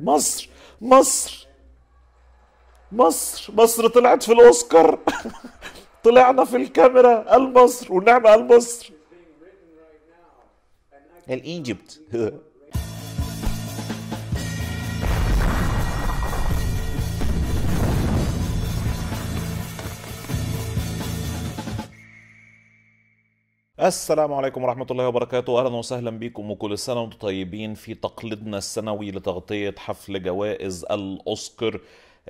مصر مصر مصر مصر طلعت في الاوسكار طلعنا في الكاميرا المصر ونعم المصر الايجيبت السلام عليكم ورحمة الله وبركاته أهلا وسهلا بكم وكل سنة وانتم طيبين في تقليدنا السنوي لتغطية حفل جوائز الأوسكار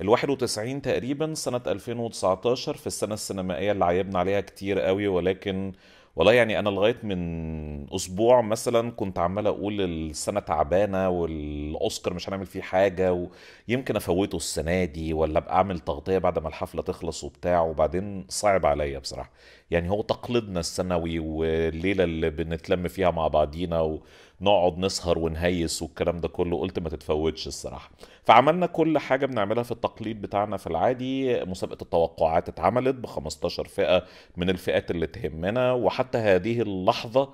ال 91 تقريبا سنة 2019 في السنة السينمائية اللي عيبنا عليها كتير قوي ولكن والله يعني انا لغايه من اسبوع مثلا كنت عمال اقول السنه تعبانه والاوسكار مش هنعمل فيه حاجه ويمكن افوته السنه دي ولا ابقى اعمل تغطيه بعد ما الحفله تخلص وبتاع وبعدين صعب عليا بصراحه يعني هو تقليدنا السنوي والليله اللي بنتلم فيها مع بعضينا و... نقعد نسهر ونهيس والكلام ده كله قلت ما تتفوتش الصراحه فعملنا كل حاجه بنعملها في التقليد بتاعنا في العادي مسابقه التوقعات اتعملت ب 15 فئه من الفئات اللي تهمنا وحتى هذه اللحظه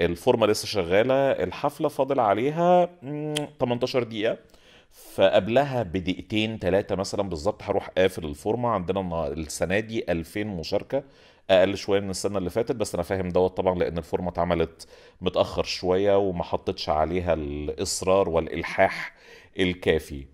الفورمه لسه شغاله الحفله فاضل عليها 18 دقيقه فقبلها بدقيقتين ثلاثة مثلا بالظبط هروح قافل الفورمة عندنا السنة دي 2000 مشاركة اقل شويه من السنه اللي فاتت بس انا فاهم دوت طبعا لان الفورمه اتعملت متاخر شويه وما حطتش عليها الاصرار والالحاح الكافي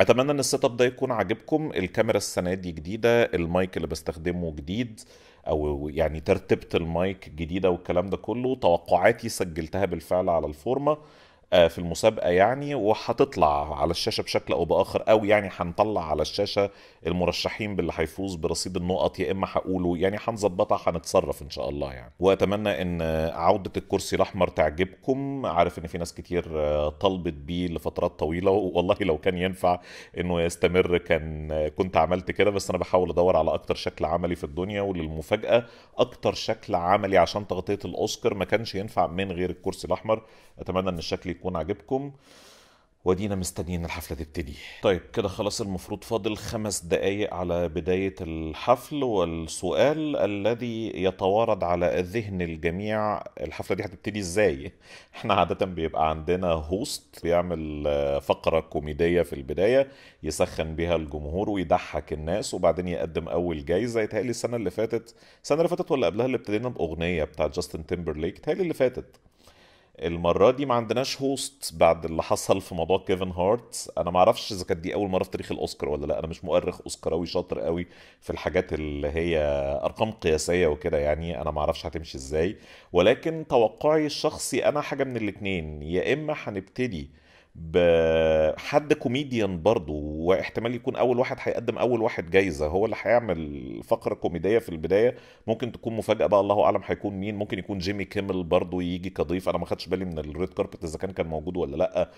اتمنى ان السيت اب ده يكون عاجبكم الكاميرا السنه دي جديده المايك اللي بستخدمه جديد او يعني ترتيبه المايك جديده والكلام ده كله توقعاتي سجلتها بالفعل على الفورمه آه، في المسابقه يعني وهتطلع على الشاشه بشكل او باخر او يعني هنطلع على الشاشه المرشحين باللي هيفوز برصيد النقط يا اما هقوله يعني هنظبطها هنتصرف ان شاء الله يعني واتمنى ان عوده الكرسي الاحمر تعجبكم عارف ان في ناس كتير آه، طلبت بيه لفترات طويله والله لو كان ينفع انه يستمر كان كنت عملت كده بس انا بحاول ادور على اكتر شكل عملي في الدنيا وللمفاجاه اكتر شكل عملي عشان تغطيه الاوسكار ما كانش ينفع من غير الكرسي الاحمر اتمنى ان الشكل يكون عاجبكم ودينا مستنيين الحفله تبتدي طيب كده خلاص المفروض فاضل خمس دقايق على بدايه الحفل والسؤال الذي يتوارد على ذهن الجميع الحفله دي هتبتدي ازاي احنا عاده بيبقى عندنا هوست بيعمل آه، فقره كوميديه في البدايه يسخن بها الجمهور ويضحك الناس وبعدين يقدم اول جايزه يتهيألي السنه اللي فاتت السنه اللي فاتت ولا قبلها اللي ابتدينا باغنيه بتاعت جاستن تيمبرليك يتهيألي اللي فاتت المره دي ما عندناش هوست بعد اللي حصل في موضوع كيفن هارت انا ما اعرفش اذا كانت دي اول مره في تاريخ الاوسكار ولا لا انا مش مؤرخ اوسكراوي شاطر قوي في الحاجات اللي هي ارقام قياسيه وكده يعني انا ما اعرفش هتمشي ازاي ولكن توقعي الشخصي انا حاجه من الاتنين يا اما هنبتدي بحد كوميديان برضه واحتمال يكون اول واحد هيقدم اول واحد جايزه هو اللي هيعمل فقره كوميديه في البدايه ممكن تكون مفاجاه بقى الله اعلم هيكون مين ممكن يكون جيمي كيمل برضه يجي كضيف انا ما خدتش بالي من الريد كاربت اذا كان كان موجود ولا لا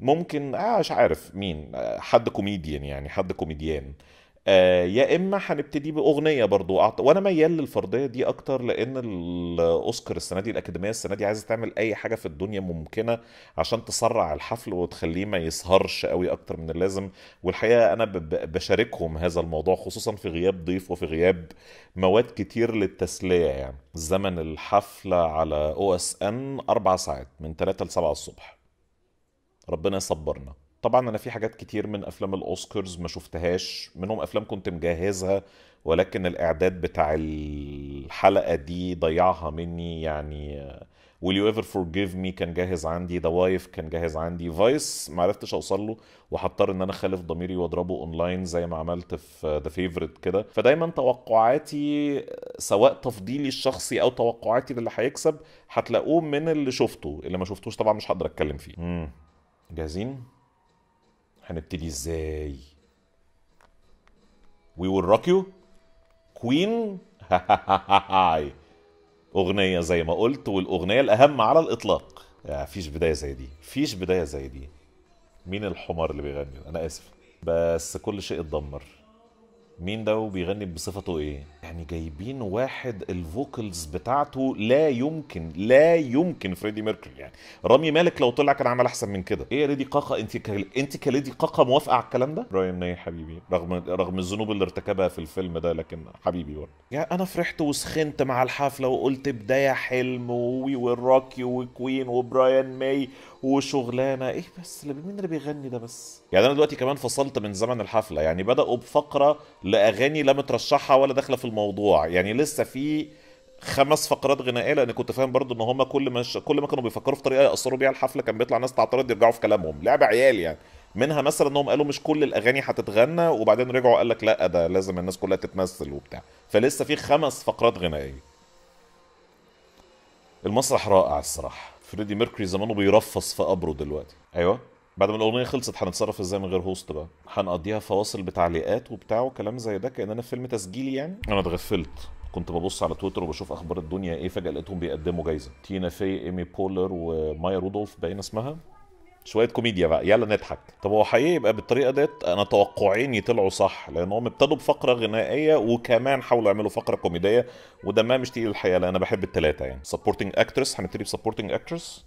ممكن آه مش عارف مين آه، حد كوميديان يعني حد كوميديان آه، يا اما هنبتدي باغنيه برضو وانا ميال للفرضيه دي اكتر لان الاوسكار السنه دي الاكاديميه السنه دي عايزه تعمل اي حاجه في الدنيا ممكنه عشان تسرع الحفل وتخليه ما يسهرش قوي اكتر من اللازم والحقيقه انا بشاركهم هذا الموضوع خصوصا في غياب ضيف وفي غياب مواد كتير للتسليه يعني زمن الحفله على او اس ان اربع ساعات من 3 ل 7 الصبح ربنا يصبرنا طبعا انا في حاجات كتير من افلام الاوسكارز ما شفتهاش منهم افلام كنت مجهزها ولكن الاعداد بتاع الحلقه دي ضيعها مني يعني ويل يو ايفر فورجيف مي كان جاهز عندي ذا وايف كان جاهز عندي فايس ما عرفتش اوصل له وهضطر ان انا اخالف ضميري واضربه اونلاين زي ما عملت في ذا فيفرت كده فدايما توقعاتي سواء تفضيلي الشخصي او توقعاتي للي هيكسب هتلاقوه من اللي شفته اللي ما شفتوش طبعا مش هقدر اتكلم فيه جاهزين هنبتدي ازاي وي ويل روك يو كوين اغنيه زي ما قلت والاغنيه الاهم على الاطلاق آه، فيش بدايه زي دي فيش بدايه زي دي مين الحمار اللي بيغني انا اسف بس كل شيء اتدمر مين ده وبيغني بصفته ايه يعني جايبين واحد الفوكلز بتاعته لا يمكن لا يمكن فريدي ميركوري يعني رامي مالك لو طلع كان عمل احسن من كده ايه يا ليدي قاقا انت كال... انت كليدي قاقا موافقه على الكلام ده رايم ناي حبيبي رغم رغم الذنوب اللي ارتكبها في الفيلم ده لكن حبيبي برضه يعني انا فرحت وسخنت مع الحفله وقلت بدايه حلم ووي والروكي وكوين وبرايان ماي وشغلانه ايه بس مين اللي بيغني ده بس يعني انا دلوقتي كمان فصلت من زمن الحفله يعني بداوا بفقره لاغاني لا مترشحه ولا داخله في الموضوع يعني لسه في خمس فقرات غنائيه لان كنت فاهم برضو ان هم كل ما ش... كل ما كانوا بيفكروا في طريقه ياثروا بيها الحفله كان بيطلع ناس تعترض يرجعوا في كلامهم لعبه عيال يعني منها مثلا انهم قالوا مش كل الاغاني هتتغنى وبعدين رجعوا قال لك لا ده لازم الناس كلها تتمثل وبتاع فلسه في خمس فقرات غنائيه المسرح رائع الصراحه فريدي ميركوري زمانه بيرفص في قبره دلوقتي ايوه بعد ما الاغنيه خلصت هنتصرف ازاي من غير هوست بقى هنقضيها فواصل بتعليقات وبتاع وكلام زي ده كاننا في فيلم تسجيلي يعني انا اتغفلت كنت ببص على تويتر وبشوف اخبار الدنيا ايه فجاه لقيتهم بيقدموا جايزه تينا في ايمي بولر ومايا رودولف باين اسمها شويه كوميديا بقى يلا نضحك طب هو حقيقي يبقى بالطريقه ديت انا توقعين يطلعوا صح لان هم ابتدوا بفقره غنائيه وكمان حاولوا يعملوا فقره كوميديه وده ما مش تقيل الحقيقه لان انا بحب الثلاثه يعني سبورتنج اكترس هنبتدي بسبورتنج اكترس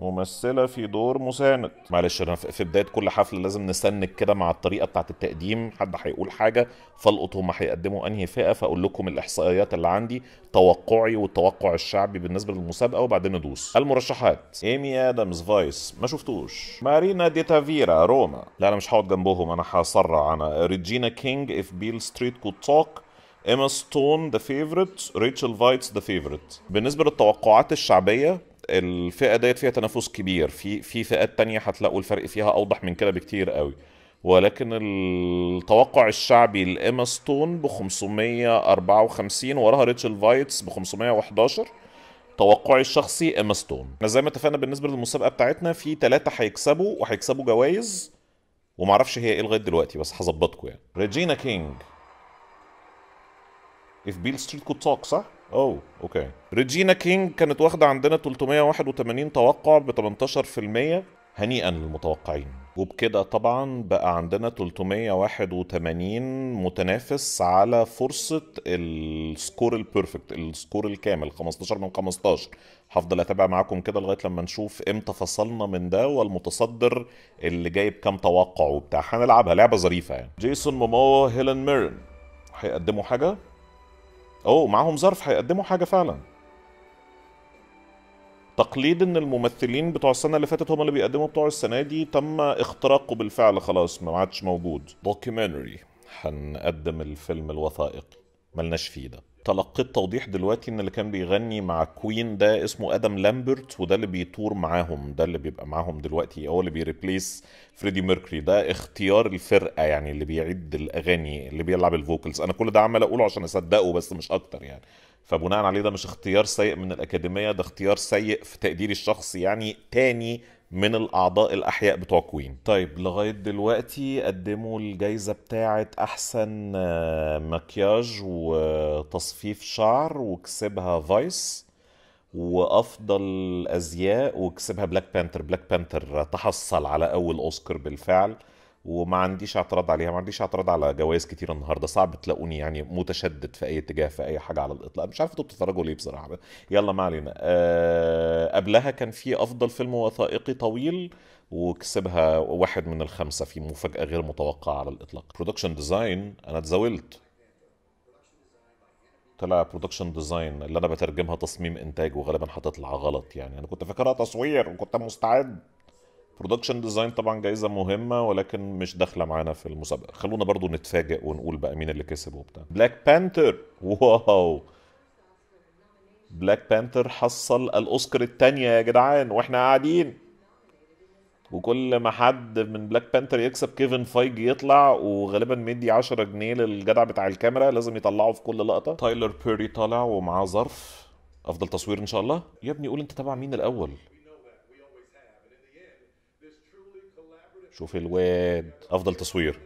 ممثله في دور مساند معلش انا في بدايه كل حفله لازم نسنك كده مع الطريقه بتاعه التقديم حد هيقول حاجه فالقط هم هيقدموا انهي فئه فاقول لكم الاحصائيات اللي عندي توقعي والتوقع الشعبي بالنسبه للمسابقه وبعدين ندوس المرشحات ايمي ادمز فايس ما شفتوش مارينا دي تافيرا روما لا انا مش هقعد جنبهم انا هسرع انا ريجينا كينج اف بيل ستريت كود توك ايما ستون ذا فيفورت ريتشل فايتس ذا فيفورت بالنسبه للتوقعات الشعبيه الفئه ديت فيها تنافس كبير في في فئات تانية هتلاقوا الفرق فيها اوضح من كده بكتير قوي ولكن التوقع الشعبي لإيما ستون ب 554 وراها ريتشل فايتس ب 511 توقعي الشخصي إيما ستون احنا زي ما اتفقنا بالنسبه للمسابقه بتاعتنا في ثلاثه هيكسبوا وهيكسبوا جوائز ومعرفش هي ايه لغايه دلوقتي بس هظبطكم يعني ريجينا كينج في بيل ستريت كنت talk صح؟ اوه اوكي ريجينا كينج كانت واخده عندنا 381 توقع ب 18% هنيئا للمتوقعين وبكده طبعا بقى عندنا 381 متنافس على فرصة السكور البيرفكت السكور الكامل 15 من 15 هفضل اتابع معاكم كده لغاية لما نشوف امتى فصلنا من ده والمتصدر اللي جايب كام توقع وبتاع هنلعبها لعبة ظريفة يعني جيسون مومو هيلين ميرن هيقدموا حاجة أو معاهم ظرف هيقدموا حاجة فعلا تقليد ان الممثلين بتوع السنه اللي فاتت هم اللي بيقدموا بتوع السنه دي تم اختراقه بالفعل خلاص ما عادش موجود دوكيومنتري هنقدم الفيلم الوثائقي ملناش فيه ده تلقيت توضيح دلوقتي ان اللي كان بيغني مع كوين ده اسمه ادم لامبرت وده اللي بيتور معاهم ده اللي بيبقى معاهم دلوقتي هو اللي بيريبليس فريدي ميركوري ده اختيار الفرقه يعني اللي بيعد الاغاني اللي بيلعب الفوكلز انا كل ده عمال اقوله عشان اصدقه بس مش اكتر يعني فبناء عليه ده مش اختيار سيء من الاكاديميه ده اختيار سيء في تقديري الشخصي يعني تاني من الاعضاء الاحياء بتوع كوين طيب لغايه دلوقتي قدموا الجايزه بتاعه احسن آه، مكياج وتصفيف شعر وكسبها فايس وافضل ازياء وكسبها بلاك بانتر بلاك بانتر تحصل على اول اوسكار بالفعل وما عنديش اعتراض عليها ما عنديش اعتراض على جوائز كتير النهارده صعب تلاقوني يعني متشدد في اي اتجاه في اي حاجه على الاطلاق مش عارف انتوا بتتفرجوا ليه بصراحه يلا ما علينا أه قبلها كان في افضل فيلم وثائقي طويل وكسبها واحد من الخمسه في مفاجاه غير متوقعه على الاطلاق برودكشن ديزاين انا اتزاولت طلع برودكشن ديزاين اللي انا بترجمها تصميم انتاج وغالبا هتطلع غلط يعني انا كنت فاكرها تصوير وكنت مستعد برودكشن ديزاين طبعا جايزه مهمه ولكن مش داخله معانا في المسابقه خلونا برضو نتفاجئ ونقول بقى مين اللي كسب وبتاع بلاك بانثر واو بلاك بانثر حصل الاوسكار الثانيه يا جدعان واحنا قاعدين وكل ما حد من بلاك بانثر يكسب كيفن فايج يطلع وغالبا مدي 10 جنيه للجدع بتاع الكاميرا لازم يطلعه في كل لقطه تايلر بيري طالع ومعاه ظرف افضل تصوير ان شاء الله يا ابني قول انت تبع مين الاول شوف الواد افضل تصوير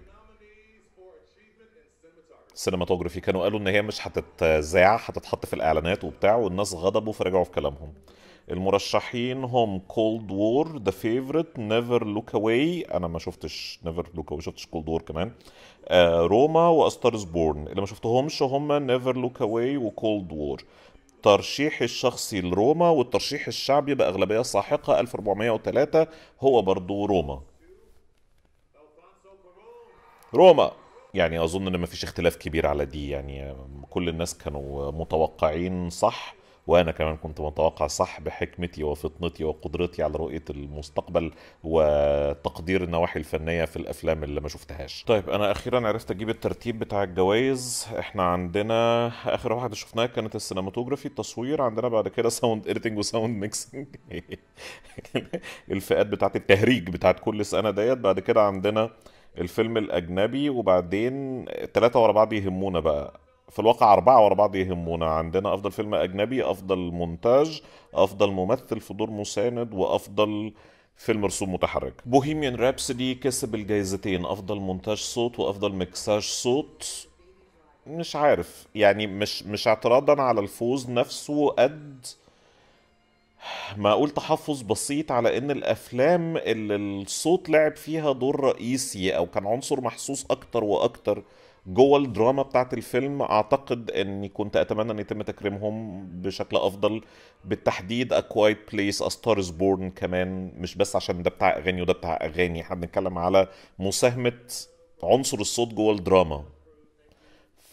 السينماتوجرافي كانوا قالوا ان هي مش هتتذاع هتتحط في الاعلانات وبتاع والناس غضبوا فرجعوا في كلامهم المرشحين هم كولد وور ذا فيفورت نيفر لوك اواي انا ما شفتش نيفر لوك اواي شفتش كولد وور كمان آه، روما واستارز بورن اللي ما شفتهمش هم نيفر لوك اواي وكولد وور ترشيح الشخصي لروما والترشيح الشعبي بأغلبية ساحقة 1403 هو برضو روما روما يعني اظن ان مفيش اختلاف كبير على دي يعني كل الناس كانوا متوقعين صح وانا كمان كنت متوقع صح بحكمتي وفطنتي وقدرتي على رؤيه المستقبل وتقدير النواحي الفنيه في الافلام اللي ما شفتهاش طيب انا اخيرا عرفت اجيب الترتيب بتاع الجوائز احنا عندنا اخر واحده شفناها كانت السينماتوجرافي التصوير عندنا بعد كده ساوند اديتنج وساوند ميكسنج الفئات بتاعت التهريج بتاعت كل سنه ديت بعد كده عندنا الفيلم الاجنبي وبعدين ثلاثه ورا بعض يهمونا بقى في الواقع أربعة ورا بعض يهمونا عندنا أفضل فيلم أجنبي أفضل مونتاج أفضل ممثل في دور مساند وأفضل فيلم رسوم متحركة بوهيميان رابسدي كسب الجايزتين أفضل مونتاج صوت وأفضل مكساج صوت مش عارف يعني مش مش اعتراضا على الفوز نفسه قد ما اقول تحفظ بسيط على ان الافلام اللي الصوت لعب فيها دور رئيسي او كان عنصر محسوس اكتر واكتر جوه الدراما بتاعت الفيلم اعتقد اني كنت اتمنى ان يتم تكريمهم بشكل افضل بالتحديد A Quiet Place A Star is Born كمان مش بس عشان ده بتاع اغاني وده بتاع اغاني احنا بنتكلم على مساهمه عنصر الصوت جوه الدراما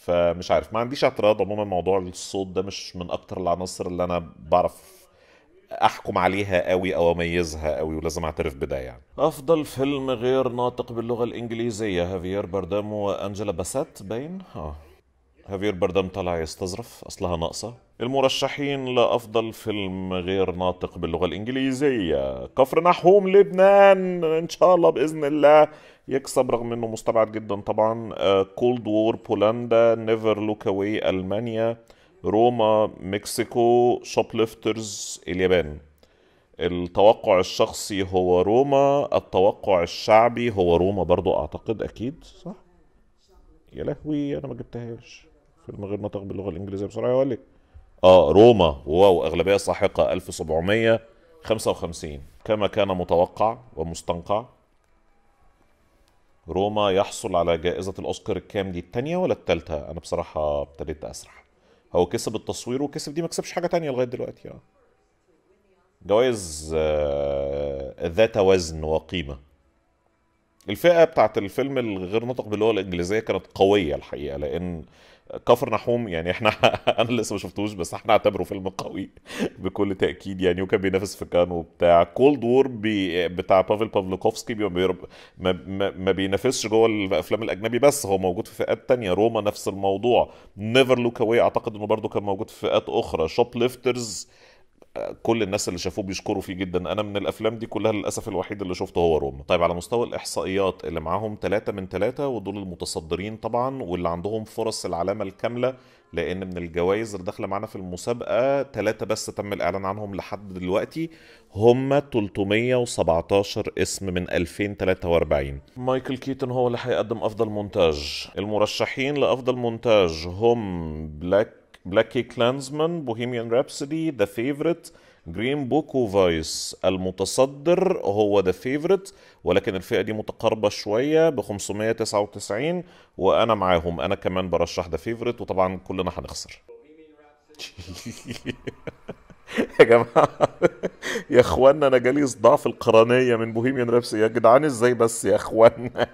فمش عارف ما عنديش اعتراض عموما موضوع الصوت ده مش من اكتر العناصر اللي انا بعرف احكم عليها قوي او اميزها قوي ولازم اعترف بده يعني افضل فيلم غير ناطق باللغه الانجليزيه هافير باردام وانجلا باسات باين اه هافير باردام طالع يستظرف اصلها ناقصه المرشحين لافضل فيلم غير ناطق باللغه الانجليزيه كفر نحوم لبنان ان شاء الله باذن الله يكسب رغم انه مستبعد جدا طبعا كولد آه، وور بولندا نيفر لوك اواي المانيا روما مكسيكو شوب ليفترز اليابان التوقع الشخصي هو روما التوقع الشعبي هو روما برضو اعتقد اكيد صح يا لهوي انا ما جبتهاش فيلم غير نطق باللغه الانجليزيه بسرعه يقول لك اه روما واو اغلبيه ساحقه 1755 كما كان متوقع ومستنقع روما يحصل على جائزة الأوسكار الكام دي التانية ولا التالتة؟ أنا بصراحة ابتديت أسرح هو كسب التصوير وكسب دي ما كسبش حاجه تانية لغايه دلوقتي اه جوائز آه، ذات وزن وقيمه الفئه بتاعت الفيلم الغير نطق باللغه الانجليزيه كانت قويه الحقيقه لان كفر نحوم يعني احنا انا لسه ما شفتوش بس احنا اعتبره فيلم قوي بكل تاكيد يعني وكان بينافس في كانو بتاع كولد وور بي بتاع بافل بافلوكوفسكي ما, ما بينافسش جوه الافلام الاجنبي بس هو موجود في فئات تانية روما نفس الموضوع نيفر لوك اواي اعتقد انه برده كان موجود في فئات اخرى شوب ليفترز كل الناس اللي شافوه بيشكروا فيه جدا انا من الافلام دي كلها للاسف الوحيد اللي شفته هو روما طيب على مستوى الاحصائيات اللي معاهم 3 من 3 ودول المتصدرين طبعا واللي عندهم فرص العلامه الكامله لان من الجوائز اللي داخله معانا في المسابقه ثلاثه بس تم الاعلان عنهم لحد دلوقتي هم 317 اسم من 2043 مايكل كيتن هو اللي هيقدم افضل مونتاج المرشحين لافضل مونتاج هم بلاك بلاكي كلانزمان بوهيميان رابسودي ذا فيفرت جرين بوك وفايس المتصدر هو ذا فيفرت ولكن الفئه دي متقاربه شويه ب 599 وانا معاهم انا كمان برشح ذا فيفرت وطبعا كلنا هنخسر يا جماعه يا اخوانا انا جالي صداع في القرنيه من بوهيميان رابسي يا جدعان ازاي بس يا اخوانا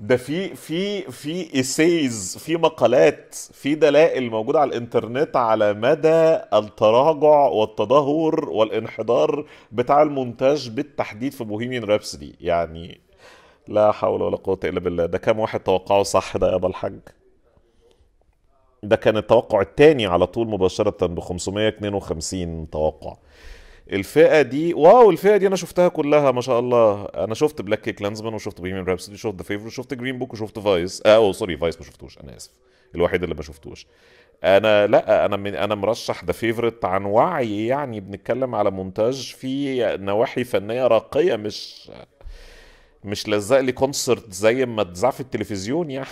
ده في في في ايسيز في مقالات في دلائل موجوده على الانترنت على مدى التراجع والتدهور والانحدار بتاع المونتاج بالتحديد في بوهيميان رابسدي يعني لا حول ولا قوه الا بالله ده كام واحد توقعه صح ده يا ابو الحاج ده كان التوقع الثاني على طول مباشره ب 552 توقع الفئه دي واو الفئه دي انا شفتها كلها ما شاء الله انا شفت بلاك كيك لانزمان وشفت بيمين رابسدي وشفت ذا فيفر وشفت جرين بوك وشفت فايس اه سوري فايس ما شفتوش انا اسف الوحيد اللي ما شفتوش انا لا انا من انا مرشح ذا فيفرت عن وعي يعني بنتكلم على مونتاج فيه نواحي فنيه راقيه مش مش لزق لي كونسرت زي ما اتذاع في التلفزيون يعني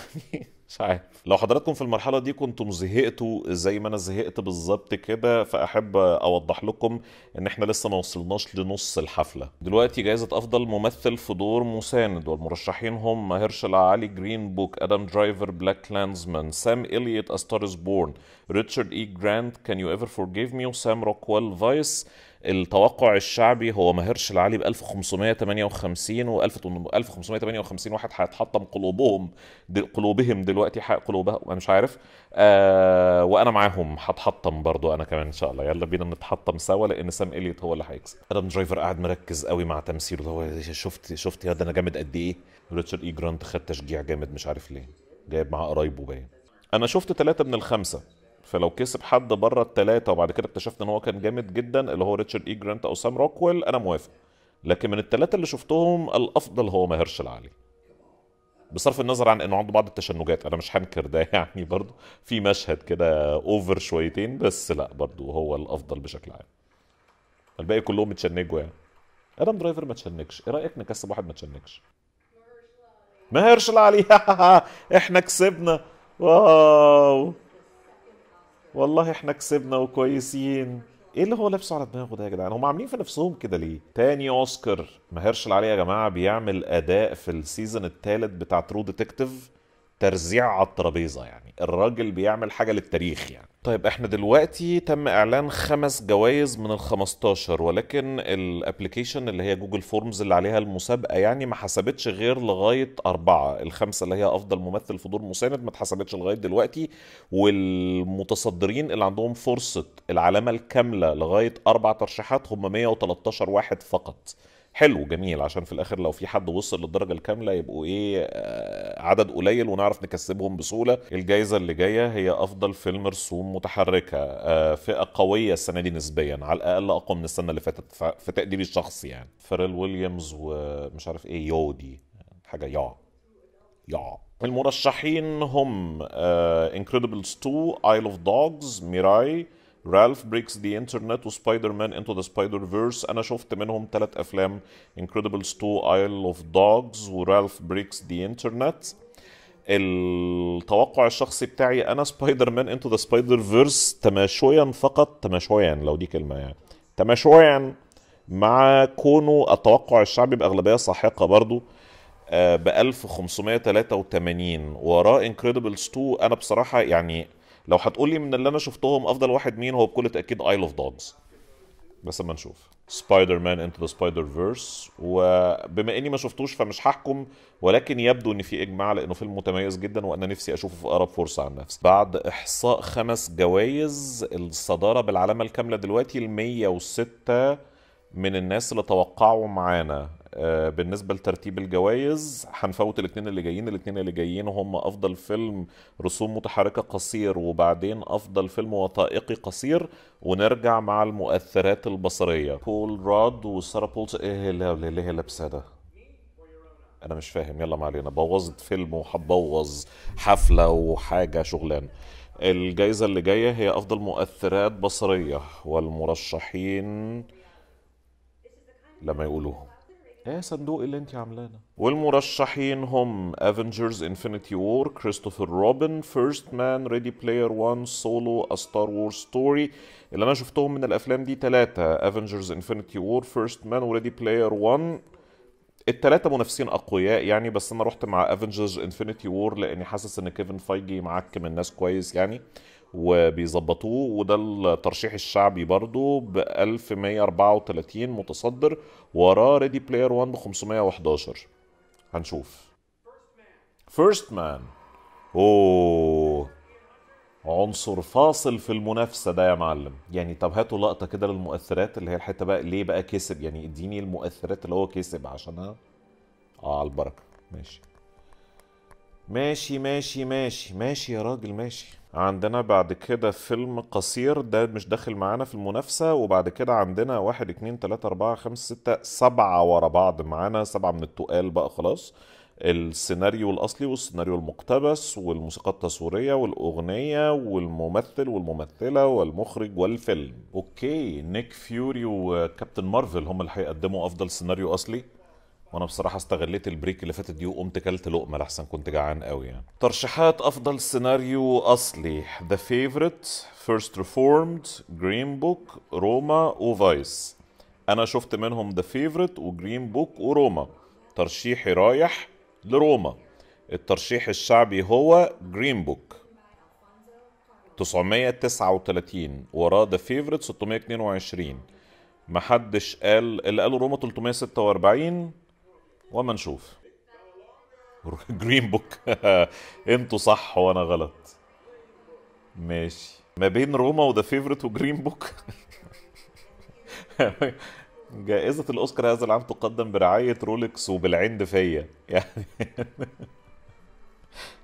ساعات لو حضراتكم في المرحله دي كنتم زهقتوا زي ما انا زهقت بالظبط كده فاحب اوضح لكم ان احنا لسه ما وصلناش لنص الحفله دلوقتي جائزه افضل ممثل في دور مساند والمرشحين هم هيرشل العالي جرين بوك ادم درايفر بلاك لانزمان سام اليوت استارز بورن ريتشارد اي جراند كان يو ايفر فورجيف مي وسام روكويل فايس التوقع الشعبي هو ماهرش العالي ب 1558 و 1558 واحد هيتحطم قلوبهم دل قلوبهم دلوقتي قلوبها انا مش عارف آه وانا معاهم هتحطم برضو انا كمان ان شاء الله يلا بينا نتحطم سوا لان سام اليوت هو اللي هيكسب ادم درايفر قاعد مركز قوي مع تمثيله هو شفت شفت يا ده انا جامد قد ايه ريتشارد اي جرانت خد تشجيع جامد مش عارف ليه جايب معاه قرايبه باين انا شفت ثلاثة من الخمسة فلو كسب حد بره الثلاثه وبعد كده اكتشفت ان هو كان جامد جدا اللي هو ريتشارد اي جرانت او سام روكويل انا موافق لكن من الثلاثه اللي شفتهم الافضل هو ماهرش العلي بصرف النظر عن انه عنده بعض التشنجات انا مش هنكر ده يعني برضو في مشهد كده اوفر شويتين بس لا برضو هو الافضل بشكل عام الباقي كلهم اتشنجوا يعني ادم درايفر ما تشنجش ايه رايك نكسب واحد ما تشنجش ماهرش العلي احنا كسبنا واو والله احنا كسبنا وكويسين ايه اللي هو لابسه على دماغه ده يا جدعان هم عاملين في نفسهم كده ليه تاني اوسكار ماهرش العلي يا جماعه بيعمل اداء في السيزون الثالث بتاع ترو ديتكتيف ترزيع على الترابيزه يعني الراجل بيعمل حاجه للتاريخ يعني طيب احنا دلوقتي تم اعلان خمس جوائز من ال 15 ولكن الابلكيشن اللي هي جوجل فورمز اللي عليها المسابقه يعني ما حسبتش غير لغايه اربعه الخمسه اللي هي افضل ممثل في دور مساند ما اتحسبتش لغايه دلوقتي والمتصدرين اللي عندهم فرصه العلامه الكامله لغايه اربع ترشيحات هم 113 واحد فقط حلو جميل عشان في الاخر لو في حد وصل للدرجه الكامله يبقوا ايه آه، عدد قليل ونعرف نكسبهم بسهوله الجائزه اللي جايه هي افضل فيلم رسوم متحركه آه، فئه قويه السنه دي نسبيا على الاقل اقوى من السنه اللي فاتت في تقديري الشخصي يعني فريل ويليامز ومش عارف ايه يودي حاجه يا يا المرشحين هم انكريدبلز 2 ايل اوف دوجز ميراي رالف بريكس دي انترنت وسبايدر مان انتو ذا سبايدر فيرس انا شفت منهم ثلاث افلام انكريدبلز 2 ايل اوف دوجز ورالف بريكس دي انترنت التوقع الشخصي بتاعي انا سبايدر مان انتو ذا سبايدر فيرس تماشيا فقط تماشيا لو دي كلمه يعني تماشيا مع كونه التوقع الشعبي باغلبيه ساحقه برضو آه، ب 1583 وراه انكريدبلز 2 انا بصراحه يعني لو هتقول لي من اللي انا شفتهم افضل واحد مين هو بكل تاكيد ايل اوف دوجز بس اما نشوف سبايدر مان انتو ذا سبايدر فيرس وبما اني ما شفتوش فمش هحكم ولكن يبدو ان في اجماع لانه فيلم متميز جدا وانا نفسي اشوفه في اقرب فرصه عن نفسي بعد احصاء خمس جوائز الصداره بالعلامه الكامله دلوقتي ال 106 من الناس اللي توقعوا معانا آه، بالنسبه لترتيب الجوائز هنفوت الاثنين اللي جايين الاثنين اللي جايين هم افضل فيلم رسوم متحركه قصير وبعدين افضل فيلم وثائقي قصير ونرجع مع المؤثرات البصريه بول راد وساره بولز ايه اللي هي لابسه ده انا مش فاهم يلا ما علينا بوظت فيلم وهبوظ حفله وحاجه شغلان الجايزة اللي جاية هي أفضل مؤثرات بصرية والمرشحين لما يقولوهم ايه صندوق اللي انت عاملاه ده والمرشحين هم افنجرز انفينيتي وور كريستوفر روبن فيرست مان ريدي بلاير 1 سولو ا ستار وور ستوري اللي انا شفتهم من الافلام دي ثلاثه افنجرز انفينيتي وور فيرست مان وريدي بلاير 1 التلاتة منافسين أقوياء يعني بس أنا رحت مع افنجرز انفينيتي وور لأني حاسس إن كيفن فايجي معاك من الناس كويس يعني آه وبيظبطوه وده الترشيح الشعبي برضه ب 1134 متصدر وراه ريدي بلاير 1 ب 511 هنشوف فيرست مان اوه عنصر فاصل في المنافسه ده يا معلم يعني طب هاتوا لقطه كده للمؤثرات اللي هي الحته بقى ليه بقى كسب يعني اديني المؤثرات اللي هو كسب عشانها اه على البركه ماشي ماشي ماشي ماشي ماشي يا راجل ماشي عندنا بعد كده فيلم قصير ده مش داخل معانا في المنافسة وبعد كده عندنا واحد اتنين تلاتة اربعة خمسة ستة سبعة ورا بعض معانا سبعة من التقال بقى خلاص السيناريو الأصلي والسيناريو المقتبس والموسيقى التصويرية والأغنية والممثل والممثلة والمخرج والفيلم أوكي نيك فيوري وكابتن مارفل هم اللي هيقدموا أفضل سيناريو أصلي وانا بصراحه استغليت البريك اللي فاتت دي وقمت كلت لقمه لحسن كنت جعان قوي يعني ترشيحات افضل سيناريو اصلي ذا فيفرت فيرست ريفورمد جرين بوك روما وفايس انا شفت منهم ذا فيفرت وجرين بوك وروما ترشيحي رايح لروما الترشيح الشعبي هو جرين بوك 939 وراه ذا فيفرت 622 محدش قال اللي قالوا روما 346 وما نشوف جرين بوك انتوا صح وانا غلط ماشي ما بين روما وذا فيفرت وجرين بوك جائزة الأوسكار هذا العام تقدم برعاية رولكس وبالعند فيا يعني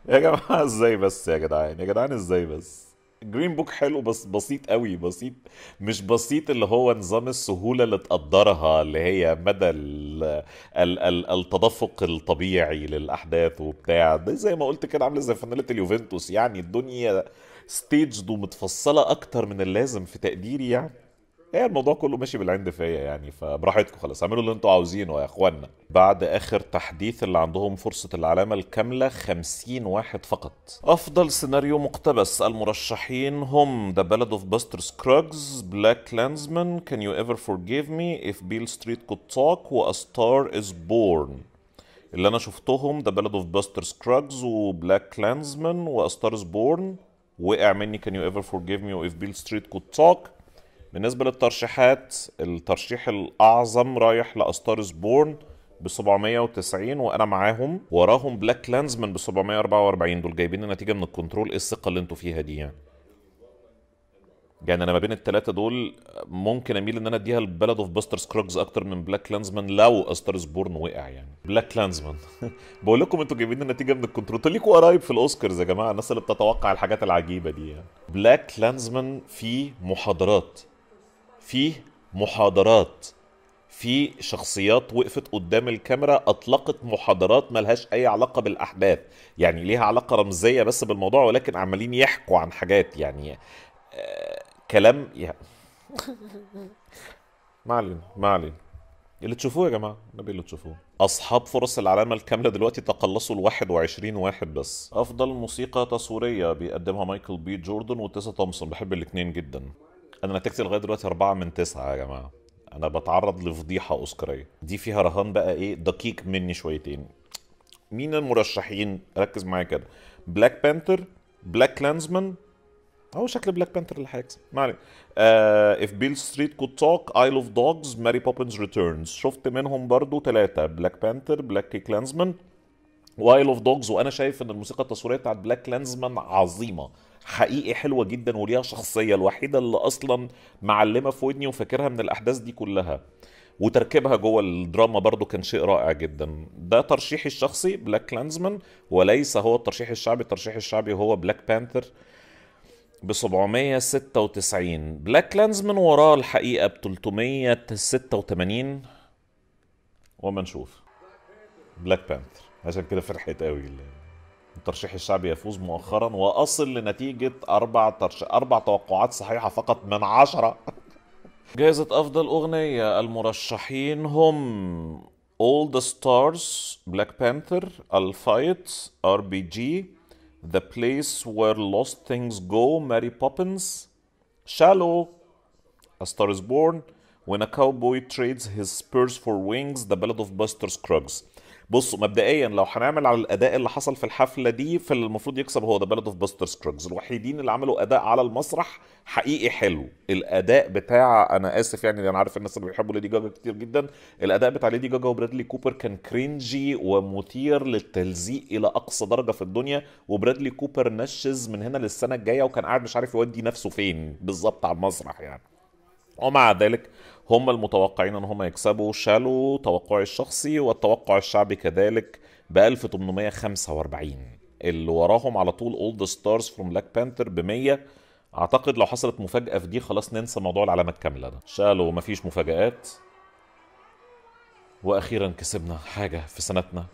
يا جماعة ازاي بس يا جدعان يا جدعان ازاي بس جرين بوك حلو بس بسيط قوي بسيط مش بسيط اللي هو نظام السهوله اللي تقدرها اللي هي مدى الـ الـ الـ التدفق الطبيعي للاحداث وبتاع ده زي ما قلت كده عامله زي فانيله اليوفنتوس يعني الدنيا ستيجد ومتفصله اكتر من اللازم في تقديري يعني هي إيه، الموضوع كله ماشي بالعند فيا يعني فبراحتكم خلاص اعملوا اللي انتوا عاوزينه يا اخوانا بعد اخر تحديث اللي عندهم فرصه العلامه الكامله 50 واحد فقط افضل سيناريو مقتبس المرشحين هم ذا بلد اوف باستر سكروجز بلاك لانزمان كان يو ايفر فورجيف مي اف بيل ستريت كود توك و ستار از بورن اللي انا شفتهم ذا بلد اوف باستر سكروجز وبلاك لانزمان از بورن وقع مني كان يو ايفر فورجيف مي اف بيل ستريت كود توك بالنسبه للترشيحات الترشيح الاعظم رايح لاستارز بورن ب 790 وانا معاهم وراهم بلاك لانزمان ب 744 دول جايبين النتيجه من الكنترول ايه الثقه اللي انتوا فيها دي يعني يعني انا ما بين الثلاثه دول ممكن اميل ان انا اديها البلد اوف باستر سكروجز اكتر من بلاك لانزمان لو استارز بورن وقع يعني بلاك لانزمان بقول لكم انتوا جايبين النتيجه من الكنترول طلع لكم قرايب في الاوسكارز يا جماعه الناس اللي بتتوقع الحاجات العجيبه دي يعني بلاك لانزمان في محاضرات فيه محاضرات في شخصيات وقفت قدام الكاميرا اطلقت محاضرات ملهاش اي علاقه بالاحداث يعني ليها علاقه رمزيه بس بالموضوع ولكن عمالين يحكوا عن حاجات يعني آه كلام يعني ما علينا ما علينا اللي تشوفوه يا جماعه النبي اللي تشوفوه اصحاب فرص العلامه الكامله دلوقتي تقلصوا ال 21 واحد بس افضل موسيقى تصويريه بيقدمها مايكل بي جوردن وتيسا تومسون بحب الاثنين جدا انا نتيجتي لغايه دلوقتي أربعة من تسعة يا جماعه انا بتعرض لفضيحه اوسكاريه دي فيها رهان بقى ايه دقيق مني شويتين مين المرشحين ركز معايا كده بلاك بانثر بلاك لانزمان هو شكل بلاك بانثر اللي هيكسب ما علينا اف بيل ستريت كود توك ايل اوف دوجز ماري بوبنز ريتيرنز شفت منهم برضو ثلاثه بلاك بانثر بلاك كلانزمان وايل اوف دوجز وانا شايف ان الموسيقى التصويريه بتاعت بلاك كلانزمان عظيمه حقيقي حلوه جدا وليها شخصيه الوحيده اللي اصلا معلمه في ودني وفاكرها من الاحداث دي كلها وتركيبها جوه الدراما برضو كان شيء رائع جدا ده ترشيحي الشخصي بلاك كلانزمان وليس هو الترشيح الشعبي الترشيح الشعبي هو بلاك بانثر ب 796 بلاك كلانزمان وراه الحقيقه ب 386 وما نشوف بلاك بانثر عشان كده فرحت قوي اللي الترشيح الشعبي يفوز مؤخرا واصل لنتيجه اربع ترش... اربع توقعات صحيحه فقط من عشره جائزة أفضل أغنية المرشحين هم All the Stars, Black Panther, Fight, RBG, The Place Where Lost Things Go, Mary Poppins, Shallow, A Star Is Born, When a Cowboy Trades His Spurs for Wings, The Ballad of Buster Scruggs. بصوا مبدئيا لو هنعمل على الاداء اللي حصل في الحفله دي فالمفروض يكسب هو ذا بلد اوف باستر سكروجز الوحيدين اللي عملوا اداء على المسرح حقيقي حلو الاداء بتاع انا اسف يعني انا عارف الناس اللي بيحبوا ليدي جاجا كتير جدا الاداء بتاع ليدي جاجا وبرادلي كوبر كان كرينجي ومثير للتلزيق الى اقصى درجه في الدنيا وبرادلي كوبر نشز من هنا للسنه الجايه وكان قاعد مش عارف يودي نفسه فين بالظبط على المسرح يعني ومع ذلك هم المتوقعين ان هم يكسبوا شالوا توقعي الشخصي والتوقع الشعبي كذلك ب 1845 اللي وراهم على طول اول ذا ستارز فروم بلاك بانثر ب 100 اعتقد لو حصلت مفاجاه في دي خلاص ننسى موضوع العلامه الكامله ده شالوا مفيش مفاجات واخيرا كسبنا حاجه في سنتنا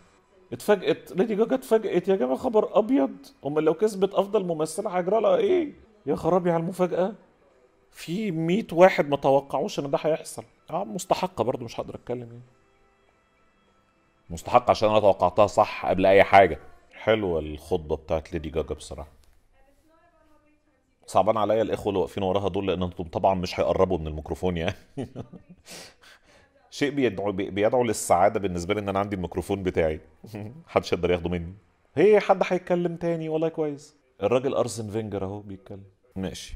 اتفاجئت ليدي جاجا اتفاجئت يا جماعه خبر ابيض امال لو كسبت افضل ممثله هيجرى لها ايه يا خرابي على المفاجاه في 100 واحد ما توقعوش ان ده هيحصل اه مستحقه برضه مش هقدر اتكلم يعني مستحقه عشان انا توقعتها صح قبل اي حاجه حلوه الخطبه بتاعت ليدي جاجا بصراحه صعبان عليا الاخوه اللي واقفين وراها دول لان انتم طبعا مش هيقربوا من الميكروفون يعني شيء بيدعو بيدعو للسعاده بالنسبه لي ان انا عندي الميكروفون بتاعي محدش يقدر ياخده مني هي حد هيتكلم تاني والله كويس الراجل ارسن فينجر اهو بيتكلم ماشي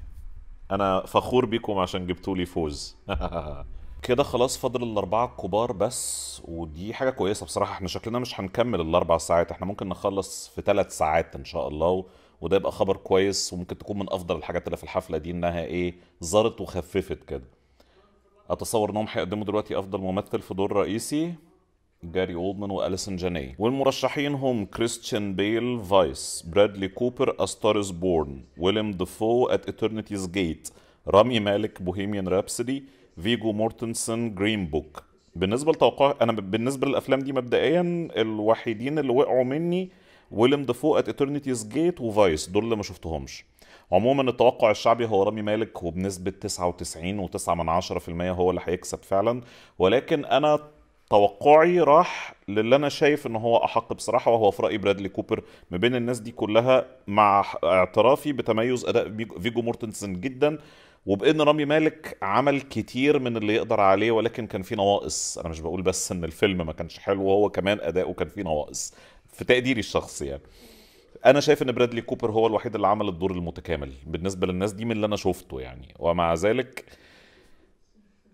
انا فخور بيكم عشان جبتوا لي فوز كده خلاص فاضل الاربعه الكبار بس ودي حاجه كويسه بصراحه احنا شكلنا مش هنكمل الاربع ساعات احنا ممكن نخلص في ثلاث ساعات ان شاء الله وده يبقى خبر كويس وممكن تكون من افضل الحاجات اللي في الحفله دي انها ايه زارت وخففت كده اتصور انهم هيقدموا دلوقتي افضل ممثل في دور رئيسي جاري اولدمان واليسون جاني والمرشحين هم كريستيان بيل فايس برادلي كوبر استارز بورن ويليام ديفو ات ايترنيتيز جيت رامي مالك بوهيميان رابسدي فيجو مورتنسن جرين بوك بالنسبه لتوقع انا بالنسبه للافلام دي مبدئيا الوحيدين اللي وقعوا مني ويليام دافو ات ايترنيتيز جيت وفايس دول اللي ما شفتهمش عموما التوقع الشعبي هو رامي مالك وبنسبة 99.9% هو اللي هيكسب فعلا ولكن أنا توقعي راح للي انا شايف ان هو احق بصراحه وهو في رايي برادلي كوبر ما بين الناس دي كلها مع اعترافي بتميز اداء فيجو مورتنسن جدا وبان رامي مالك عمل كتير من اللي يقدر عليه ولكن كان في نواقص انا مش بقول بس ان الفيلم ما كانش حلو هو كمان اداؤه كان فيه نواقص في تقديري الشخصي يعني انا شايف ان برادلي كوبر هو الوحيد اللي عمل الدور المتكامل بالنسبه للناس دي من اللي انا شفته يعني ومع ذلك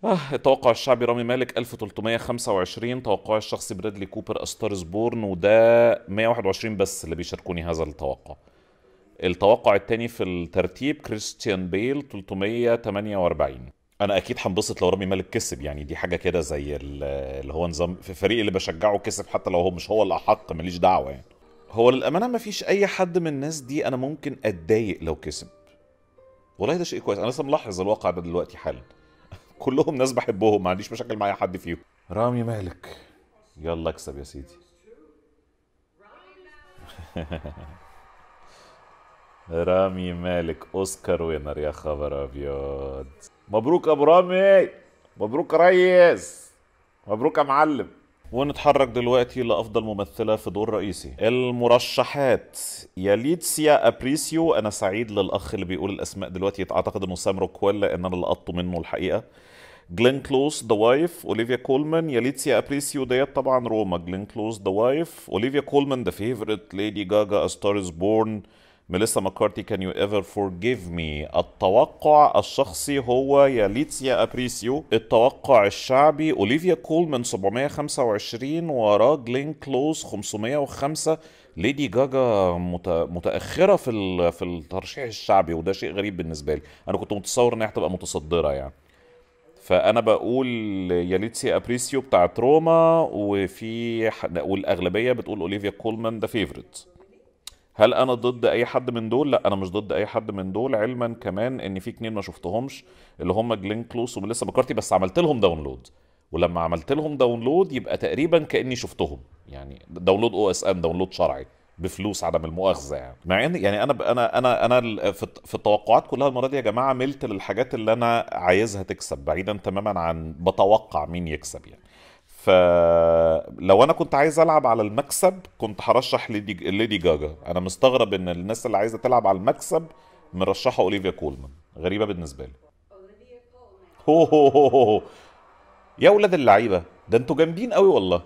آه التوقع الشعبي رامي مالك 1325 توقع الشخصي برادلي كوبر أستارز بورن وده 121 بس اللي بيشاركوني هذا التوقع التوقع الثاني في الترتيب كريستيان بيل 348 انا اكيد هنبسط لو رامي مالك كسب يعني دي حاجه كده زي اللي هو نظام في الفريق اللي بشجعه كسب حتى لو هو مش هو الاحق ماليش دعوه يعني هو للامانه ما فيش اي حد من الناس دي انا ممكن اتضايق لو كسب والله ده شيء كويس انا لسه ملاحظ الواقع ده دلوقتي حالا كلهم ناس بحبهم ما عنديش مشاكل مع اي حد فيهم رامي مالك يلا اكسب يا سيدي رامي مالك اوسكار وينر يا خبر ابيض مبروك ابو رامي مبروك ريس مبروك يا معلم ونتحرك دلوقتي لافضل ممثله في دور رئيسي المرشحات يا ليتسيا ابريسيو انا سعيد للاخ اللي بيقول الاسماء دلوقتي اعتقد انه سام روكويل لان انا لقطته منه الحقيقه جلين كلوز ذا وايف اوليفيا كولمان يا ليتسيا ابريسيو ديت طبعا روما جلين كلوز ذا وايف اوليفيا كولمان ذا فيفورت ليدي جاجا ستار از بورن ميليسا ماكارتي كان يو ايفر فورجيف مي التوقع الشخصي هو يا ليتسيا ابريسيو التوقع الشعبي اوليفيا كولمان 725 وراه جلين كلوز 505 ليدي جاجا متاخره في في الترشيح الشعبي وده شيء غريب بالنسبه لي انا كنت متصور انها هتبقى متصدره يعني فانا بقول يا ابريسيو بتاعت روما وفي والاغلبيه بتقول اوليفيا كولمان ده فيفرت هل انا ضد اي حد من دول لا انا مش ضد اي حد من دول علما كمان ان في اتنين ما شفتهمش اللي هم جلين كلوس وميليسا مكارتي بس عملت لهم داونلود ولما عملت لهم داونلود يبقى تقريبا كاني شفتهم يعني داونلود او اس ان داونلود شرعي بفلوس عدم المؤاخذه يعني مع ان يعني انا انا انا انا في التوقعات كلها المره دي يا جماعه ملت للحاجات اللي انا عايزها تكسب بعيدا تماما عن بتوقع مين يكسب يعني فلو انا كنت عايز العب على المكسب كنت هرشح ليدي ليدي جاجا انا مستغرب ان الناس اللي عايزه تلعب على المكسب مرشحه اوليفيا كولمان غريبه بالنسبه لي هو هو هو هو يا ولاد اللعيبه ده انتوا جامدين قوي والله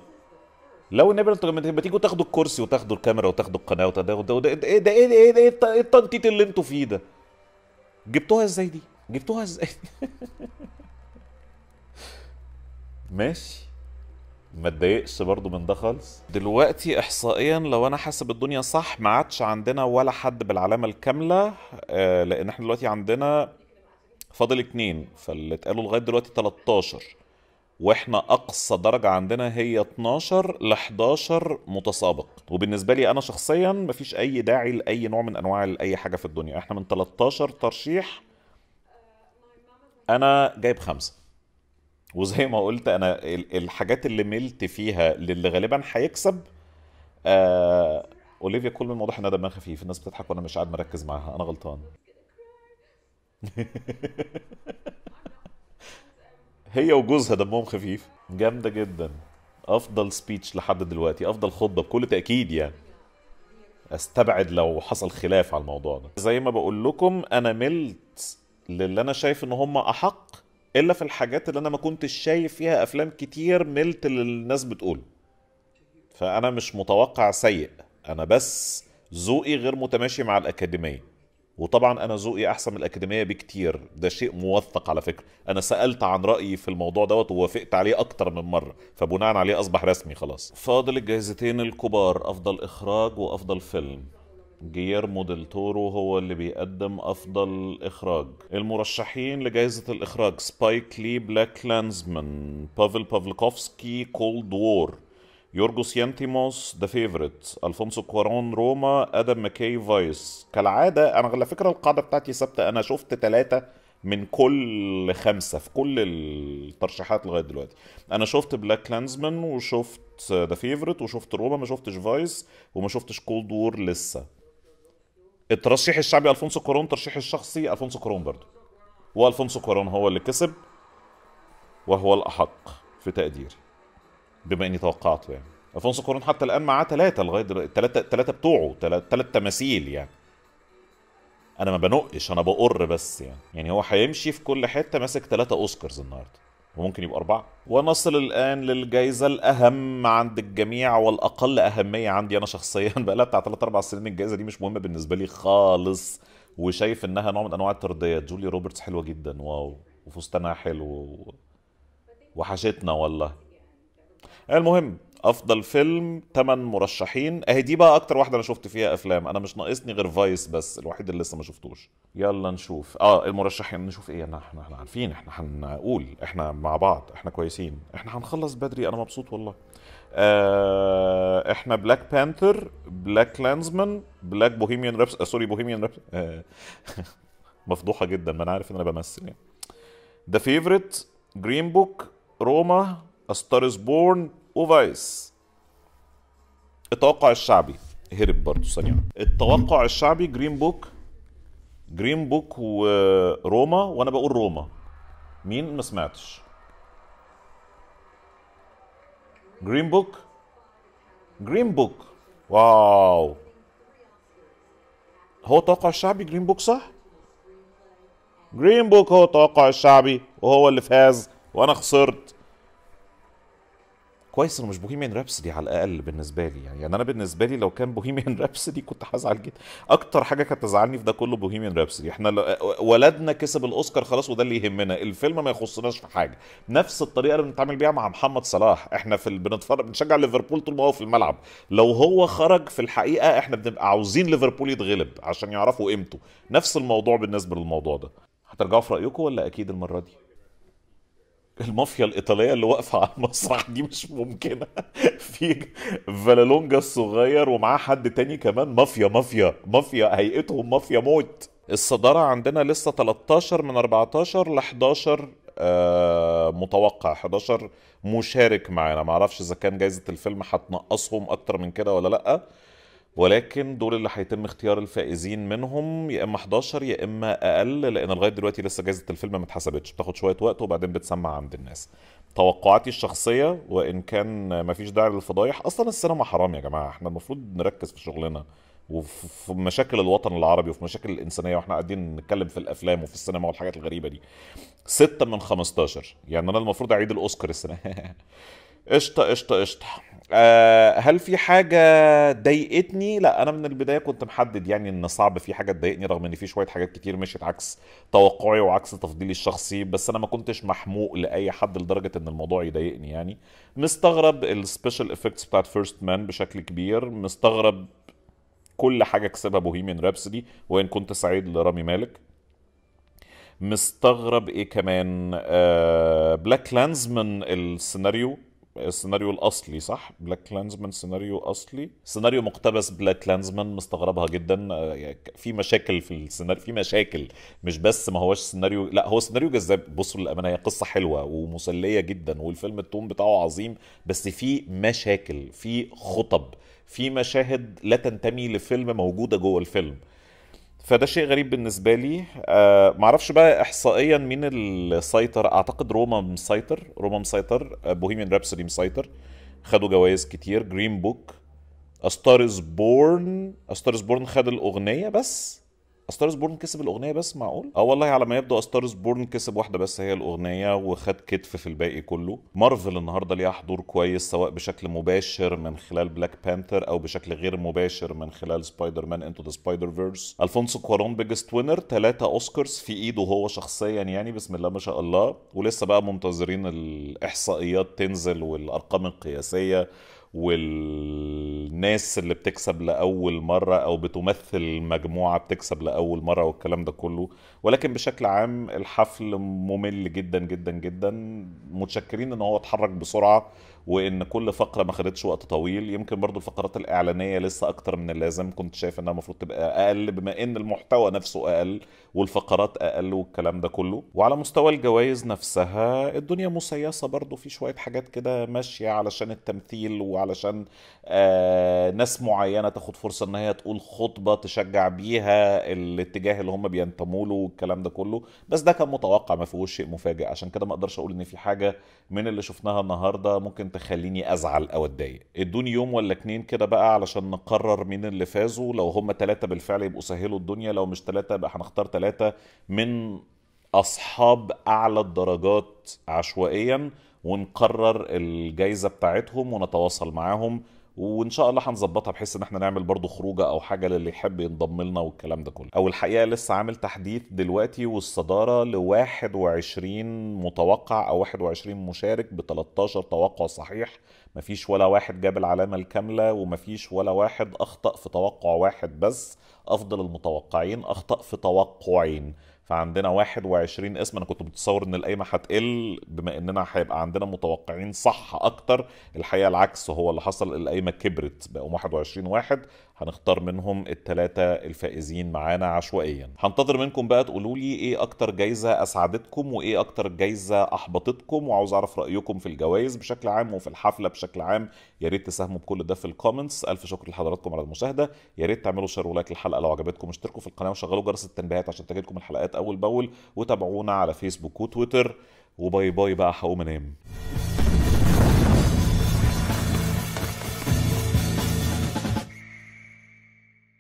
لو النبي لما تيجوا تاخدوا الكرسي وتاخدوا الكاميرا وتاخدوا القناه وتاخدوا ده ايه ده ايه ده ايه ده ايه, ايه التنطيط اللي انتوا فيه ده؟ جبتوها ازاي دي؟ جبتوها ازاي؟ ماشي ما تضايقش برضه من ده خالص دلوقتي احصائيا لو انا حاسب الدنيا صح ما عادش عندنا ولا حد بالعلامه الكامله آه لان احنا دلوقتي عندنا فاضل اتنين فاللي اتقالوا لغايه دلوقتي 13 واحنا اقصى درجه عندنا هي 12 ل 11 متسابق وبالنسبه لي انا شخصيا مفيش اي داعي لاي نوع من انواع اي حاجه في الدنيا احنا من 13 ترشيح انا جايب خمسه وزي ما قلت انا الحاجات اللي ملت فيها للي غالبا هيكسب آه اوليفيا كل من واضح انها دمها خفيف الناس بتضحك وانا مش قاعد مركز معاها انا غلطان هي وجوزها دمهم خفيف جامده جدا افضل سبيتش لحد دلوقتي افضل خطبه بكل تاكيد يعني استبعد لو حصل خلاف على الموضوع ده زي ما بقول لكم انا ملت للي انا شايف ان هم احق الا في الحاجات اللي انا ما كنتش شايف فيها افلام كتير ملت للناس الناس بتقوله فانا مش متوقع سيء انا بس ذوقي غير متماشي مع الاكاديميه وطبعا انا ذوقي احسن من الاكاديميه بكتير ده شيء موثق على فكره انا سالت عن رايي في الموضوع دوت ووافقت عليه اكتر من مره فبناء عليه اصبح رسمي خلاص فاضل الجائزتين الكبار افضل اخراج وافضل فيلم جيرمو ديل تورو هو اللي بيقدم افضل اخراج المرشحين لجائزه الاخراج سبايك لي بلاك لانزمان بافل بافلكوفسكي كولد وور يورجوس يانتيموس ذا فيفرت الفونسو كوارون روما ادم ماكي فايس كالعاده انا على فكره القاعده بتاعتي ثابته انا شفت ثلاثه من كل خمسه في كل الترشيحات لغايه دلوقتي انا شفت بلاك كلانزمان وشفت ذا فيفرت وشفت روما ما شفتش فايس وما شفتش كولد وور لسه الترشيح الشعبي الفونسو كورون ترشيح الشخصي الفونسو كورون برضه والفونسو كورون هو اللي كسب وهو الاحق في تقديري بما اني توقعته يعني الفونسو كورون حتى الان معاه ثلاثه لغايه دلوقتي ثلاثة بتوعه ثلاث تماثيل يعني انا ما بنقش انا بقر بس يعني يعني هو هيمشي في كل حته ماسك ثلاثه اوسكارز النهارده وممكن يبقى أربعة ونصل الآن للجائزة الأهم عند الجميع والأقل أهمية عندي أنا شخصيا بقى لها بتاع 3 أربع سنين الجائزة دي مش مهمة بالنسبة لي خالص وشايف إنها نوع من أنواع الترضية جولي روبرتس حلوة جدا واو وفستانها حلو وحشتنا والله المهم افضل فيلم 8 مرشحين اهي دي بقى اكتر واحده انا شفت فيها افلام انا مش ناقصني غير فايس بس الوحيد اللي لسه ما شفتوش يلا نشوف اه المرشحين نشوف ايه احنا احنا عارفين احنا هنقول احنا مع بعض احنا كويسين احنا هنخلص بدري انا مبسوط والله آه احنا بلاك بانثر بلاك لانزمان بلاك بوهيميان رابس آه سوري بوهيميان رابس آه مفضوحه جدا ما انا عارف ان انا بمثل يعني ذا فيفرت جرين بوك روما ستارز بورن وفايس التوقع الشعبي هرب برضه ثانية التوقع الشعبي جرين بوك جرين بوك وروما وانا بقول روما مين ما سمعتش جرين بوك جرين بوك واو هو التوقع الشعبي جرين بوك صح جرين بوك هو التوقع الشعبي وهو اللي فاز وانا خسرت كويس انه مش بوهيميان رابسدي على الاقل بالنسبه لي يعني, يعني انا بالنسبه لي لو كان بوهيميان رابسدي كنت هزعل جدا اكتر حاجه كانت تزعلني في ده كله بوهيميان رابسدي احنا ولدنا كسب الاوسكار خلاص وده اللي يهمنا الفيلم ما يخصناش في حاجه نفس الطريقه اللي بنتعامل بيها مع محمد صلاح احنا في ال... بنتفرج بنشجع ليفربول طول ما هو في الملعب لو هو خرج في الحقيقه احنا بنبقى عاوزين ليفربول يتغلب عشان يعرفوا قيمته نفس الموضوع بالنسبه للموضوع ده هترجعوا في رايكم ولا اكيد المره دي المافيا الايطاليه اللي واقفه على المسرح دي مش ممكنه في فالالونجا الصغير ومعاه حد تاني كمان مافيا مافيا مافيا هيئتهم مافيا موت الصداره عندنا لسه 13 من 14 ل 11 آه متوقع 11 مشارك معانا معرفش اذا كان جايزه الفيلم هتنقصهم اكتر من كده ولا لا ولكن دول اللي هيتم اختيار الفائزين منهم يا اما 11 يا اما اقل لان لغايه دلوقتي لسه جائزه الفيلم ما اتحسبتش بتاخد شويه وقت وبعدين بتسمع عند الناس توقعاتي الشخصيه وان كان مفيش داعي للفضايح اصلا السينما حرام يا جماعه احنا المفروض نركز في شغلنا وفي مشاكل الوطن العربي وفي مشاكل الانسانيه واحنا قاعدين نتكلم في الافلام وفي السينما والحاجات الغريبه دي 6 من 15 يعني انا المفروض اعيد الاوسكار السنه قشطه قشطه قشطه آه، هل في حاجه ضايقتني لا انا من البدايه كنت محدد يعني ان صعب في حاجه تضايقني رغم ان في شويه حاجات كتير مشيت عكس توقعي وعكس تفضيلي الشخصي بس انا ما كنتش محموق لاي حد لدرجه ان الموضوع يضايقني يعني مستغرب السبيشال افكتس بتاعت فيرست مان بشكل كبير مستغرب كل حاجه كسبها بوهيميان رابسدي وان كنت سعيد لرامي مالك مستغرب ايه كمان آه بلاك من السيناريو السيناريو الاصلي صح بلاك كلانزمان سيناريو اصلي سيناريو مقتبس بلاك كلانزمان مستغربها جدا آه، يعني في مشاكل في السيناريو في مشاكل مش بس ما هوش سيناريو لا هو سيناريو جذاب بصوا للامانه هي قصه حلوه ومسليه جدا والفيلم التون بتاعه عظيم بس في مشاكل في خطب في مشاهد لا تنتمي لفيلم موجوده جوه الفيلم فده شيء غريب بالنسبة لي آه، معرفش بقى إحصائيا مين السيطر أعتقد روما مسيطر روما مسيطر آه، بوهيميان رابسودي مسيطر خدوا جوائز كتير جرين بوك أستارز بورن أستارز بورن خد الأغنية بس ستارز بورن كسب الاغنيه بس معقول اه والله على ما يبدو ستارز بورن كسب واحده بس هي الاغنيه وخد كتف في الباقي كله مارفل النهارده ليها حضور كويس سواء بشكل مباشر من خلال بلاك بانثر او بشكل غير مباشر من خلال سبايدر مان انتو ذا سبايدر فيرس الفونسو كوارون بيجست وينر ثلاثه اوسكارز في ايده هو شخصيا يعني بسم الله ما شاء الله ولسه بقى منتظرين الاحصائيات تنزل والارقام القياسيه والناس اللي بتكسب لاول مره او بتمثل مجموعه بتكسب لاول مره والكلام ده كله ولكن بشكل عام الحفل ممل جدا جدا جدا متشكرين ان هو اتحرك بسرعه وان كل فقره ما خدتش وقت طويل يمكن برضو الفقرات الاعلانيه لسه اكتر من اللازم كنت شايف انها المفروض تبقى اقل بما ان المحتوى نفسه اقل والفقرات اقل والكلام ده كله وعلى مستوى الجوائز نفسها الدنيا مسيسه برضو في شويه حاجات كده ماشيه علشان التمثيل وعلشان آه ناس معينه تاخد فرصه ان هي تقول خطبه تشجع بيها الاتجاه اللي هم بينتموا له والكلام ده كله بس ده كان متوقع ما فيهوش شيء مفاجئ عشان كده ما اقدرش اقول ان في حاجه من اللي شفناها النهارده ممكن تخليني ازعل او اتضايق ادوني يوم ولا اتنين كده بقى علشان نقرر مين اللي فازوا لو هم ثلاثه بالفعل يبقوا سهلوا الدنيا لو مش ثلاثه يبقى هنختار ثلاثة من أصحاب أعلى الدرجات عشوائيا ونقرر الجايزة بتاعتهم ونتواصل معاهم وان شاء الله هنظبطها بحيث ان احنا نعمل برضو خروجه او حاجه للي يحب ينضم لنا والكلام ده كله او الحقيقه لسه عامل تحديث دلوقتي والصداره ل 21 متوقع او 21 مشارك ب 13 توقع صحيح مفيش ولا واحد جاب العلامه الكامله ومفيش ولا واحد اخطا في توقع واحد بس افضل المتوقعين اخطا في توقعين فعندنا 21 اسم انا كنت متصور ان القايمه هتقل بما اننا هيبقى عندنا متوقعين صح اكتر الحقيقه العكس هو اللي حصل القايمه كبرت بقوا 21 واحد هنختار منهم الثلاثة الفائزين معانا عشوائيا هنتظر منكم بقى تقولوا لي ايه اكتر جايزة اسعدتكم وايه اكتر جايزة احبطتكم وعاوز اعرف رأيكم في الجوائز بشكل عام وفي الحفلة بشكل عام يا ريت تساهموا بكل ده في الكومنتس الف شكر لحضراتكم على المشاهدة يا ريت تعملوا شير ولايك للحلقة لو عجبتكم اشتركوا في القناة وشغلوا جرس التنبيهات عشان تجيلكم الحلقات اول باول وتابعونا على فيسبوك وتويتر وباي باي بقى هقوم انام